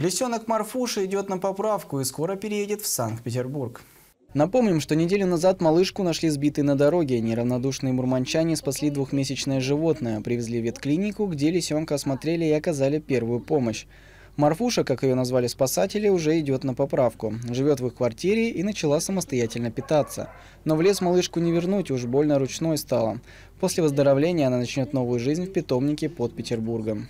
Лисенок Марфуша идет на поправку и скоро переедет в Санкт-Петербург. Напомним, что неделю назад малышку нашли сбитой на дороге. Неравнодушные мурманчане спасли двухмесячное животное, привезли в ветклинику, где лисенка осмотрели и оказали первую помощь. Марфуша, как ее назвали спасатели, уже идет на поправку. Живет в их квартире и начала самостоятельно питаться. Но в лес малышку не вернуть, уж больно ручной стала. После выздоровления она начнет новую жизнь в питомнике под Петербургом.